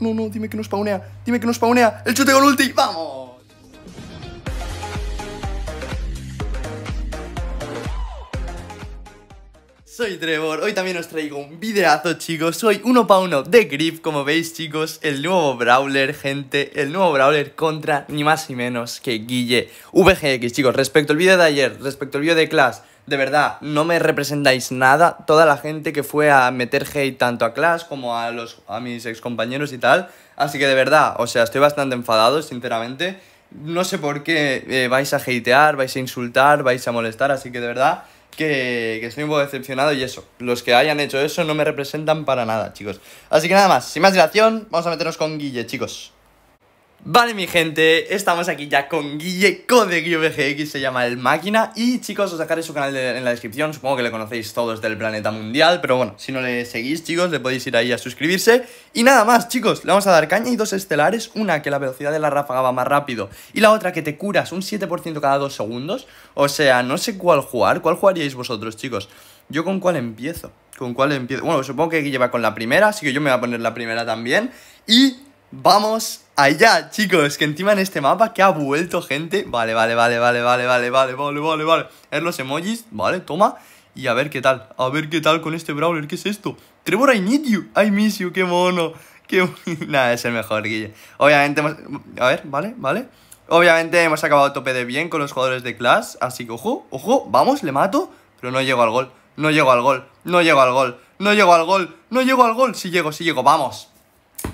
No, no, dime que no spawnea. Dime que no spawnea. El chute con ulti. ¡Vamos! Soy Trevor, hoy también os traigo un videazo chicos, soy uno pa' uno de Griff como veis chicos, el nuevo Brawler, gente, el nuevo Brawler contra ni más ni menos que Guille VGX, chicos, respecto al vídeo de ayer, respecto al vídeo de Clash, de verdad, no me representáis nada, toda la gente que fue a meter hate tanto a Clash como a, los, a mis excompañeros y tal, así que de verdad, o sea, estoy bastante enfadado, sinceramente, no sé por qué eh, vais a hatear, vais a insultar, vais a molestar, así que de verdad que, que estoy un poco decepcionado y eso, los que hayan hecho eso no me representan para nada, chicos. Así que nada más, sin más dilación, vamos a meternos con Guille, chicos. Vale mi gente, estamos aquí ya con Guille Code se llama El Máquina Y chicos, os dejaré su canal en la descripción, supongo que le conocéis todos del planeta mundial Pero bueno, si no le seguís chicos, le podéis ir ahí a suscribirse Y nada más chicos, le vamos a dar caña y dos estelares Una que la velocidad de la ráfaga va más rápido Y la otra que te curas un 7% cada dos segundos O sea, no sé cuál jugar, ¿cuál jugaríais vosotros chicos? ¿Yo con cuál empiezo? ¿Con cuál empiezo? Bueno, supongo que Guille va con la primera, así que yo me voy a poner la primera también Y Vamos allá, chicos, que encima en este mapa que ha vuelto gente. Vale, vale, vale, vale, vale, vale, vale, vale, vale, vale. Es los emojis, vale, toma. Y a ver qué tal, a ver qué tal con este Brawler, ¿qué es esto? Trevor, I need you, I miss you, qué mono. Qué... Nada, es el mejor, Guille. Obviamente A ver, vale, vale. Obviamente hemos acabado tope de bien con los jugadores de Clash, así que ojo, ojo, vamos, le mato. Pero no llego al gol, no llego al gol, no llego al gol, no llego al gol, no llego al gol. Sí llego, sí llego, vamos,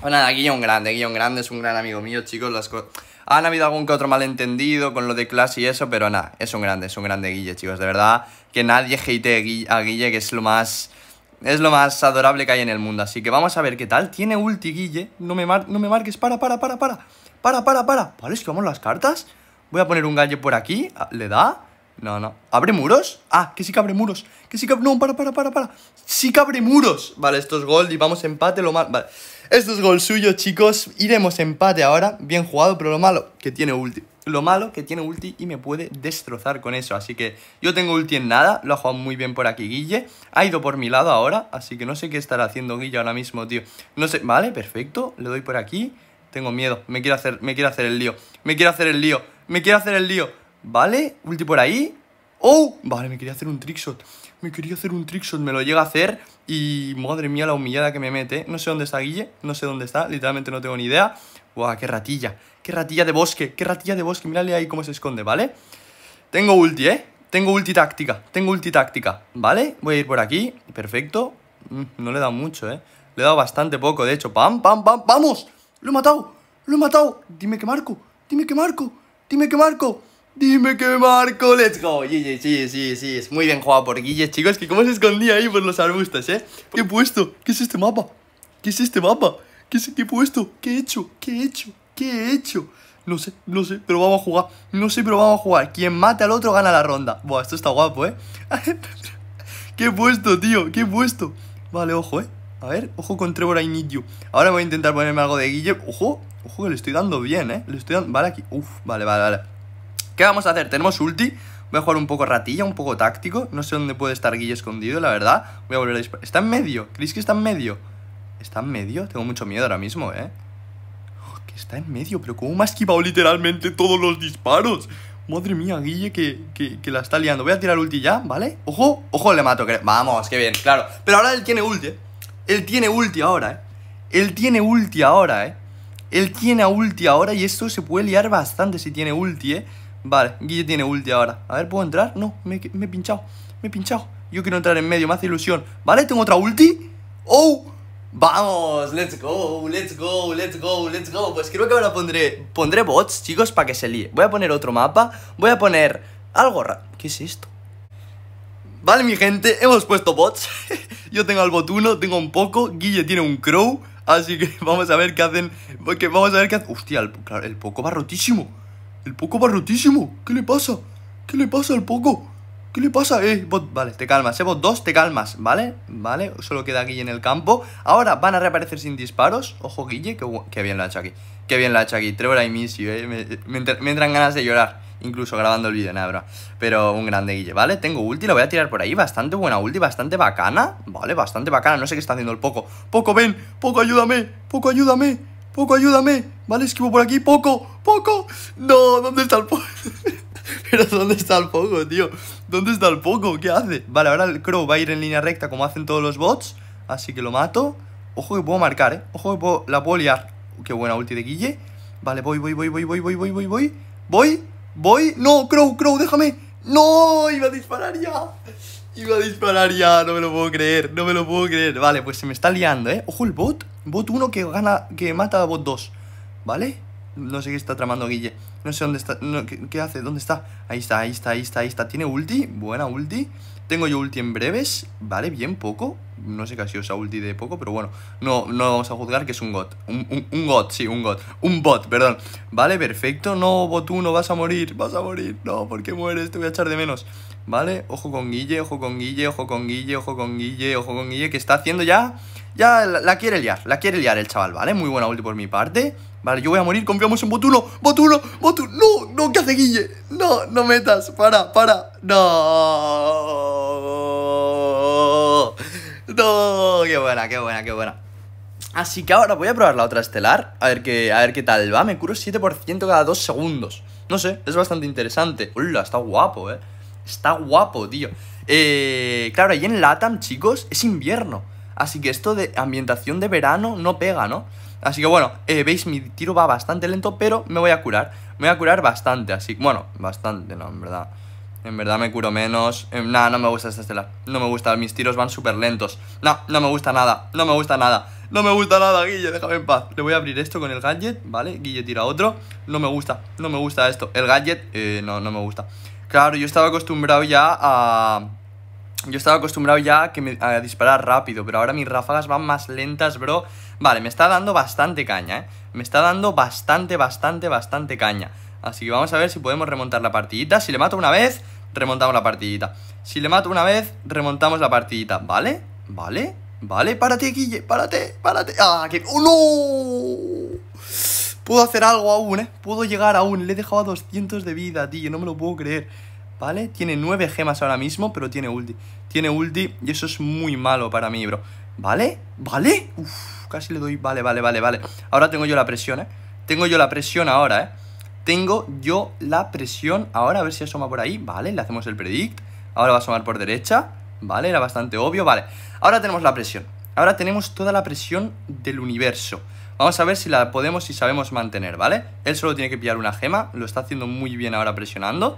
pues nada, un Grande, Guillón Grande es un gran amigo mío, chicos. Las Han habido algún que otro malentendido con lo de clase y eso, pero nada, es un grande, es un grande Guille, chicos. De verdad, que nadie hate a Guille, que es lo más... Es lo más adorable que hay en el mundo. Así que vamos a ver qué tal. Tiene ulti, Guille. No me, no me marques. Para, para, para, para. Para, para, para. Vale, es que vamos las cartas. Voy a poner un gallo por aquí. ¿Le da? No, no. ¿Abre muros? Ah, que sí que abre muros. Que sí que... No, para, para, para, para. Sí que abre muros. Vale, esto es gold y vamos empate. Lo más... Vale. Esto es gol suyo, chicos. Iremos empate ahora. Bien jugado, pero lo malo que tiene ulti. Lo malo que tiene ulti y me puede destrozar con eso. Así que yo tengo ulti en nada. Lo ha jugado muy bien por aquí Guille. Ha ido por mi lado ahora. Así que no sé qué estará haciendo Guille ahora mismo, tío. No sé. Vale, perfecto. Le doy por aquí. Tengo miedo. Me quiero hacer, me quiero hacer el lío. Me quiero hacer el lío. Me quiero hacer el lío. Vale, ulti por ahí. ¡Oh! Vale, me quería hacer un trickshot me quería hacer un trickshot, me lo llega a hacer y madre mía la humillada que me mete. No sé dónde está Guille, no sé dónde está, literalmente no tengo ni idea. Buah, qué ratilla, qué ratilla de bosque, qué ratilla de bosque, mírale ahí cómo se esconde, ¿vale? Tengo ulti, ¿eh? Tengo ulti táctica, tengo ulti táctica, ¿vale? Voy a ir por aquí, perfecto. Mm, no le he dado mucho, ¿eh? Le he dado bastante poco, de hecho. ¡Pam, pam, pam! ¡Vamos! ¡Lo he matado! ¡Lo he matado! Dime que marco, dime que marco, dime que marco. Dime que marco, let's go Sí, sí, sí, sí, es muy bien jugado por Guille Chicos, que cómo se escondía ahí por los arbustos, eh ¿Qué he puesto? ¿Qué es este mapa? ¿Qué es este mapa? ¿Qué, es, qué he puesto? ¿Qué he hecho? ¿Qué he hecho? ¿Qué he hecho? No sé, no sé, pero vamos a jugar No sé, pero vamos a jugar Quien mate al otro gana la ronda Buah, esto está guapo, eh ¿Qué he puesto, tío? ¿Qué he puesto? Vale, ojo, eh a ver, ojo con Trevor, I need you Ahora voy a intentar ponerme algo de Guille Ojo, ojo que le estoy dando bien, eh Le estoy dando... Vale, aquí Uf, vale, vale, vale ¿Qué vamos a hacer? Tenemos ulti. Voy a jugar un poco ratilla, un poco táctico. No sé dónde puede estar Guille escondido, la verdad. Voy a volver a disparar. Está en medio. ¿Creéis que está en medio? ¿Está en medio? Tengo mucho miedo ahora mismo, ¿eh? Oh, que está en medio, pero ¿cómo me ha esquivado literalmente todos los disparos? Madre mía, Guille, que, la está liando. Voy a tirar ulti ya, ¿vale? Ojo, ojo, le mato. Vamos, qué bien, claro. Pero ahora él tiene ulti, ¿eh? Él tiene ulti ahora, ¿eh? Él tiene ulti ahora, ¿eh? Él tiene ulti ahora y esto se puede liar bastante si tiene ulti, ¿eh? Vale, Guille tiene ulti ahora. A ver, ¿puedo entrar? No, me, he pinchado. Me he pinchado. Yo quiero entrar en medio, me hace ilusión. Vale, tengo otra ulti. ¡Oh! Vamos, let's go, let's go, let's go, let's go. Pues creo que ahora pondré, pondré bots, chicos, para que se líe. Voy a poner otro mapa, voy a poner algo raro. ¿Qué es esto? Vale, mi gente, hemos puesto bots. Yo tengo al bot uno, tengo un poco, Guille tiene un crow, así que vamos a ver qué hacen, porque vamos a ver qué hacen. Hostia, el poco va rotísimo. El Poco barrotísimo. ¿Qué le pasa? ¿Qué le pasa al Poco? ¿Qué le pasa? Eh, bot... Vale, te calmas, eh, bot 2, te calmas, ¿vale? Vale, solo queda Guille en el campo. Ahora van a reaparecer sin disparos. Ojo, Guille, qué, bien lo ha hecho aquí. Qué bien lo ha hecho aquí. Trevor y Missy, eh. Me, entran ganas de llorar. Incluso grabando el vídeo, nada, bro. Pero un grande Guille, ¿vale? Tengo ulti, la voy a tirar por ahí. Bastante buena ulti, bastante bacana. Vale, bastante bacana. No sé qué está haciendo el Poco. Poco, ven. Poco, ayúdame. Poco, ayúdame. Poco, ayúdame. Vale, esquivo por aquí. Poco, poco. No, ¿dónde está el poco? Pero ¿dónde está el poco, tío? ¿Dónde está el poco? ¿Qué hace? Vale, ahora el crow va a ir en línea recta como hacen todos los bots. Así que lo mato. Ojo que puedo marcar, ¿eh? Ojo que la puedo liar. Qué buena ulti de Guille. Vale, voy, voy, voy, voy, voy, voy, voy, voy, voy. Voy, voy. No, crow, crow, déjame. No, iba a disparar ya. Iba a disparar ya, no me lo puedo creer, no me lo puedo creer. Vale, pues se me está liando, ¿eh? Ojo el bot. Bot 1 que gana, que mata a bot 2, ¿vale? No sé qué está tramando Guille. No sé dónde está. ¿qué, hace? ¿Dónde está? Ahí está, ahí está, ahí está, ahí está. ¿Tiene ulti? Buena ulti. Tengo yo ulti en breves. Vale, bien poco. No sé qué ha sido ulti de poco, pero bueno. No, no vamos a juzgar que es un got Un, un, sí, un got Un bot, perdón. Vale, perfecto. No, bot 1, vas a morir. Vas a morir. No, porque mueres, te voy a echar de menos. Vale, ojo con Guille, ojo con Guille, ojo con Guille, ojo con Guille, ojo con Guille, ¿Qué está haciendo ya ya la, quiere liar, la quiere liar el chaval, ¿vale? Muy buena ulti por mi parte. Vale, yo voy a morir, confiamos en Botulo, Botulo, Botulo. No, no, ¿qué hace Guille? No, no metas, para, para. No. No, qué buena, qué buena, qué buena. Así que ahora voy a probar la otra estelar, a ver qué, a ver qué tal va. Me curo 7% cada 2 segundos. No sé, es bastante interesante. Hola, está guapo, eh. Está guapo, tío. Eh, claro, ahí en Latam, chicos, es invierno. Así que esto de ambientación de verano no pega, ¿no? Así que bueno, eh, veis, mi tiro va bastante lento, pero me voy a curar. Me voy a curar bastante, así. Bueno, bastante, no, en verdad. En verdad me curo menos. Eh, nah, nada, no me gusta esta estela. No me gusta, mis tiros van súper lentos. No, no me gusta nada, no me gusta nada. No me gusta nada, Guille, déjame en paz. Le voy a abrir esto con el gadget, ¿vale? Guille tira otro. No me gusta, no me gusta esto. El gadget, eh, no, no me gusta. Claro, yo estaba acostumbrado ya a yo estaba acostumbrado ya a, disparar rápido, pero ahora mis ráfagas van más lentas, bro. Vale, me está dando bastante caña, ¿eh? Me está dando bastante, bastante, bastante caña. Así que vamos a ver si podemos remontar la partidita. Si le mato una vez, remontamos la partidita. Si le mato una vez, remontamos la partidita. ¿Vale? ¿Vale? ¿Vale? Párate, Guille, párate, párate. ¡Ah, que... ¡Oh, no! Puedo hacer algo aún, ¿eh? Puedo llegar aún. Le he dejado a 200 de vida, tío. No me lo puedo creer. ¿vale? Tiene 9 gemas ahora mismo, pero tiene ulti. Tiene ulti y eso es muy malo para mí, bro. ¿Vale? ¿Vale? Uff, casi le doy... Vale, vale, vale, vale. Ahora tengo yo la presión, ¿eh? Tengo yo la presión ahora, ¿eh? Tengo yo la presión ahora, a ver si asoma por ahí. Vale, le hacemos el predict. Ahora va a asomar por derecha. Vale, era bastante obvio. Vale, ahora tenemos la presión. Ahora tenemos toda la presión del universo. Vamos a ver si la podemos y sabemos mantener, ¿vale? Él solo tiene que pillar una gema. Lo está haciendo muy bien ahora presionando.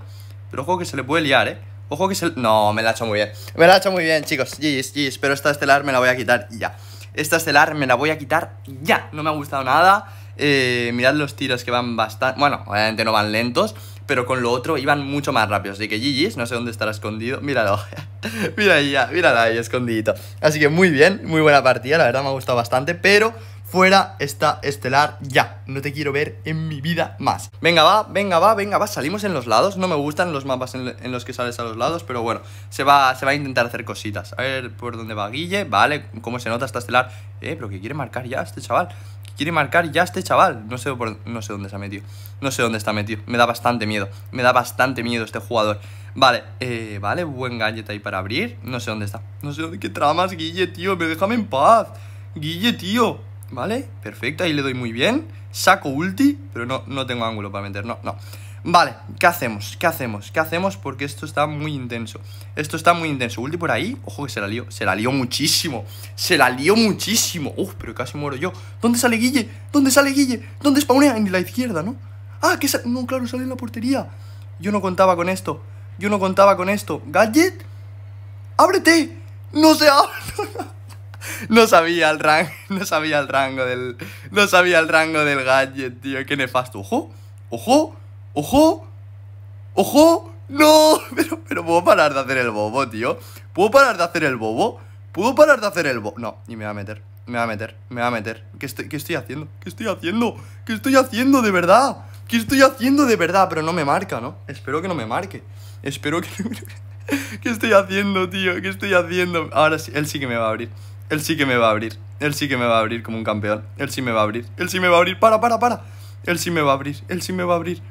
Pero ojo que se le puede liar, ¿eh? Ojo que se... No, me la ha hecho muy bien. Me la ha hecho muy bien, chicos. GG's, GG's. Pero esta estelar me la voy a quitar ya. Esta estelar me la voy a quitar ya. No me ha gustado nada. Eh, mirad los tiros que van bastante... Bueno, obviamente no van lentos pero con lo otro iban mucho más rápido. Así que Gigi's, no sé dónde estará escondido. Míralo, mira ahí, míralo ahí escondidito. Así que muy bien, muy buena partida, la verdad me ha gustado bastante, pero fuera está estelar ya. No te quiero ver en mi vida más. Venga, va, venga, va, venga, va. Salimos en los lados. No me gustan los mapas en, los que sales a los lados, pero bueno, se va, se va a intentar hacer cositas. A ver por dónde va Guille. Vale, cómo se nota esta estelar. Eh, pero que quiere marcar ya este chaval. Quiere marcar ya este chaval. No sé, por, no sé dónde se ha metido. No sé dónde está metido. Me da bastante miedo. Me da bastante miedo este jugador. Vale, eh, vale, buen gadget ahí para abrir. No sé dónde está. No sé dónde. ¿Qué tramas, Guille, tío? Me déjame en paz. Guille, tío. Vale, perfecto. Ahí le doy muy bien. Saco ulti, pero no, no tengo ángulo para meter. No, no. Vale, ¿qué hacemos? ¿Qué hacemos? ¿Qué hacemos? Porque esto está muy intenso. Esto está muy intenso. Ulti por ahí. Ojo que se la lió. Se la lió muchísimo. Se la lió muchísimo. Uf, pero casi muero yo. ¿Dónde sale Guille? ¿Dónde sale Guille? ¿Dónde spawnea? En la izquierda, ¿no? Ah, que sale. No, claro, sale en la portería. Yo no contaba con esto. Yo no contaba con esto. ¿Gadget? ¡Ábrete! ¡No se abre! No sabía el rango. No sabía el rango del. No sabía el rango del gadget, tío. Qué nefasto. Ojo. Ojo. ¡Ojo! ¡Ojo! ¡No! Pero, pero puedo parar de hacer el bobo, tío. ¿Puedo parar de hacer el bobo? ¿Puedo parar de hacer el bobo? No, y me va a meter. Me va a meter, me va a meter. ¿Qué estoy, ¿Qué estoy haciendo? ¿Qué estoy haciendo? ¿Qué estoy haciendo de verdad? ¿Qué estoy haciendo de verdad? Pero no me marca, ¿no? Espero que no me marque. Espero que no ¿Qué estoy haciendo, tío? ¿Qué estoy haciendo? Ahora sí, él sí que me va a abrir. Él sí que me va a abrir. Él sí que me va a abrir como un campeón. Él sí me va a abrir. Él sí me va a abrir. Para, para, para. Él sí me va a abrir. Él sí me va a abrir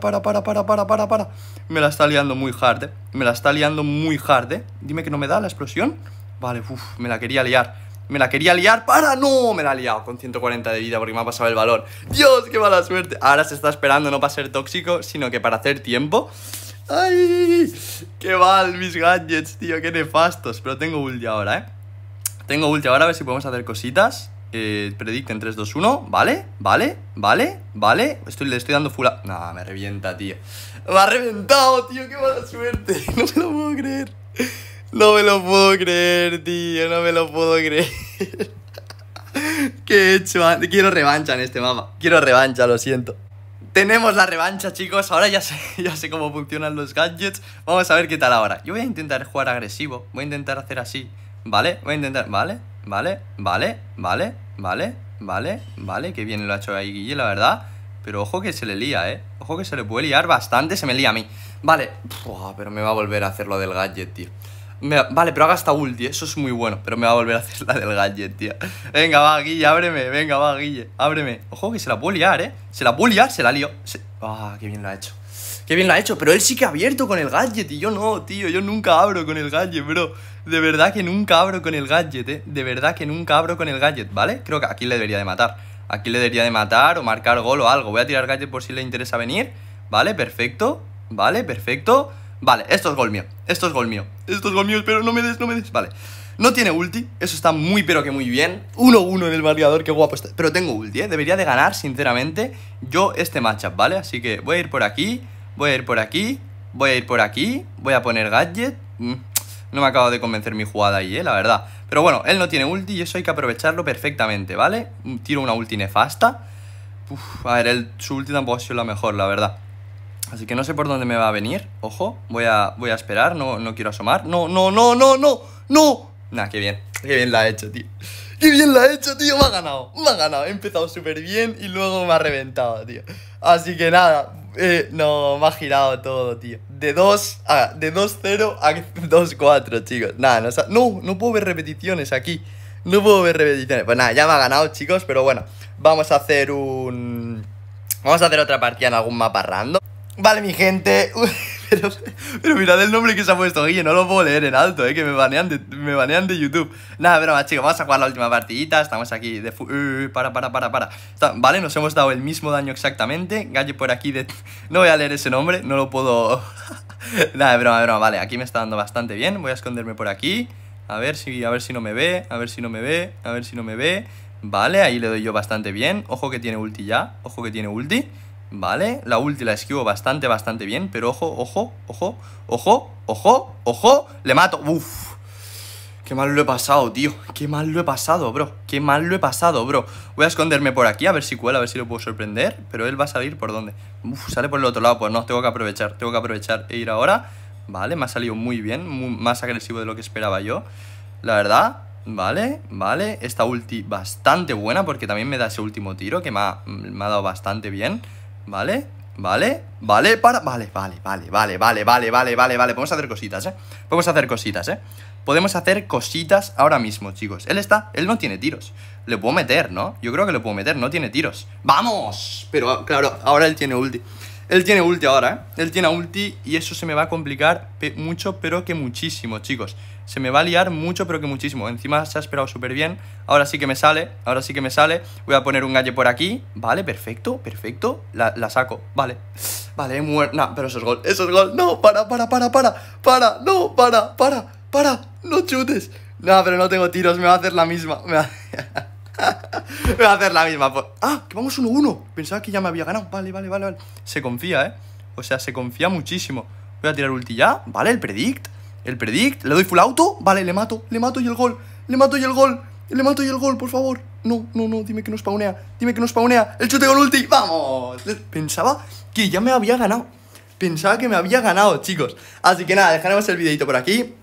para, para, para, para, para, para, para. Me la está liando muy hard, eh. Me la está liando muy hard, eh. Dime que no me da la explosión. Vale, uff, me la quería liar. Me la quería liar para... ¡No! Me la ha liado con 140 de vida porque me ha pasado el valor. ¡Dios, qué mala suerte! Ahora se está esperando no para ser tóxico, sino que para hacer tiempo. ¡Ay! ¡Qué mal mis gadgets, tío! ¡Qué nefastos! Pero tengo ulti ahora, ¿eh? Tengo ulti ahora, a ver si podemos hacer cositas. Eh, en 3, 2, 1. Vale, vale, vale, vale. Estoy, le estoy dando full No, me revienta, tío. Me ha reventado, tío. Qué mala suerte. No me lo puedo creer. No me lo puedo creer, tío. No me lo puedo creer. ¿Qué he hecho? Ah, quiero revancha en este mapa. Quiero revancha, lo siento. Tenemos la revancha, chicos. Ahora ya sé, ya sé cómo funcionan los gadgets. Vamos a ver qué tal ahora. Yo voy a intentar jugar agresivo. Voy a intentar hacer así. ¿Vale? Voy a intentar... ¿Vale? Vale, vale, vale, vale, vale, vale. que bien lo ha hecho ahí Guille, la verdad. Pero ojo que se le lía, ¿eh? Ojo que se le puede liar bastante, se me lía a mí. Vale, pero me va a volver a hacer lo del gadget, tío. vale, pero haga hasta ulti, eso es muy bueno. Pero me va a volver a hacer la del gadget, tío. Venga, va, Guille, ábreme. Venga, va, Guille, ábreme. Ojo que se la puede liar, ¿eh? Se la puede liar, se la lío. Ah, qué bien lo ha hecho. Qué bien lo ha hecho, pero él sí que ha abierto con el gadget y yo no, tío, yo nunca abro con el gadget, bro. De verdad que nunca abro con el gadget, eh. De verdad que nunca abro con el gadget, ¿vale? Creo que aquí le debería de matar. Aquí le debería de matar o marcar gol o algo. Voy a tirar gadget por si le interesa venir. Vale, perfecto. Vale, perfecto. Vale, esto es gol mío. Esto es gol mío. Esto es gol mío, pero no me des, no me des. Vale. No tiene ulti, eso está muy pero que muy bien 1-1 en el variador qué guapo está Pero tengo ulti, ¿eh? debería de ganar, sinceramente Yo este matchup, ¿vale? Así que voy a ir por aquí Voy a ir por aquí, voy a ir por aquí, voy a poner gadget. Mm, no me acabo de convencer mi jugada ahí, eh, la verdad. Pero bueno, él no tiene ulti y eso hay que aprovecharlo perfectamente, ¿vale? Mm, tiro una ulti nefasta. a ver, él, su ulti tampoco ha sido la mejor, la verdad. Así que no sé por dónde me va a venir. Ojo, voy a, voy a esperar, no, no quiero asomar. No, no, no, no, no, no. Nah, qué bien, qué bien la ha hecho, tío. Qué bien la ha hecho, tío. Me ha ganado, me ha ganado. He empezado súper bien y luego me ha reventado, tío. Así que nada, eh, no, me ha girado todo, tío. De 2 a. De 2-0 a 2-4, chicos. Nada, no, no, no puedo ver repeticiones aquí. No puedo ver repeticiones. Pues nada, ya me ha ganado, chicos. Pero bueno, vamos a hacer un. Vamos a hacer otra partida en algún mapa random. Vale, mi gente. Pero, mirad el nombre que se ha puesto Guille, no lo puedo leer en alto, eh, que me banean de, me banean de YouTube. Nada, broma, chicos, vamos a jugar la última partidita. Estamos aquí de. Eh, para, para, para, para. vale, nos hemos dado el mismo daño exactamente. Galle por aquí de. No voy a leer ese nombre, no lo puedo. Nada, broma, broma, vale, aquí me está dando bastante bien. Voy a esconderme por aquí. A ver si, a ver si no me ve, a ver si no me ve, a ver si no me ve. Vale, ahí le doy yo bastante bien. Ojo que tiene ulti ya, ojo que tiene ulti. ¿vale? La ulti la esquivo bastante, bastante bien, pero ojo, ojo, ojo, ojo, ojo, ojo, le mato. Uf, qué mal lo he pasado, tío, qué mal lo he pasado, bro, qué mal lo he pasado, bro. Voy a esconderme por aquí, a ver si cuela, a ver si lo puedo sorprender, pero él va a salir por dónde. Uf, sale por el otro lado, pues no, tengo que aprovechar, tengo que aprovechar e ir ahora. Vale, me ha salido muy bien, más agresivo de lo que esperaba yo, la verdad. Vale, vale, esta ulti bastante buena porque también me da ese último tiro que me ha dado bastante bien ¿Vale? ¿Vale? ¿Vale? Para... Vale, vale, vale, vale, vale, vale, vale, vale, vale. Podemos hacer cositas, ¿eh? Podemos hacer cositas, ¿eh? Podemos hacer cositas ahora mismo, chicos. Él está... Él no tiene tiros. Le puedo meter, ¿no? Yo creo que le puedo meter. No tiene tiros. ¡Vamos! Pero, claro, ahora él tiene ulti. Él tiene ulti ahora, ¿eh? Él tiene ulti y eso se me va a complicar mucho, pero que muchísimo, chicos. Se me va a liar mucho, pero que muchísimo. Encima se ha esperado súper bien. Ahora sí que me sale, ahora sí que me sale. Voy a poner un galle por aquí. Vale, perfecto, perfecto. La, saco, vale. Vale, muerto. Nah, pero eso es gol, eso es gol. No, para, para, para, para, para, no, para, para, para. No chutes. Nah, pero no tengo tiros, me va a hacer la misma. Me va... Voy a hacer la misma. Pues. Ah, que vamos 1-1. Pensaba que ya me había ganado. Vale, vale, vale, vale. Se confía, ¿eh? O sea, se confía muchísimo. Voy a tirar ulti ya. Vale, el predict. El predict. Le doy full auto. Vale, le mato. Le mato y el gol. Le mato y el gol. Le mato y el gol, por favor. No, no, no. Dime que nos spawnea. Dime que nos spawnea. El chute con ulti. Vamos. Pensaba que ya me había ganado. Pensaba que me había ganado, chicos. Así que nada, dejaremos el videito por aquí.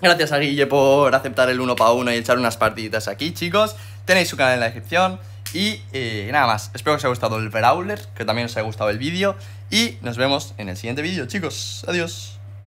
Gracias a Guille por aceptar el 1 para 1 y echar unas partiditas aquí, chicos. Tenéis su canal en la descripción. Y eh, nada más, espero que os haya gustado el Brawler, que también os haya gustado el vídeo. Y nos vemos en el siguiente vídeo, chicos. Adiós.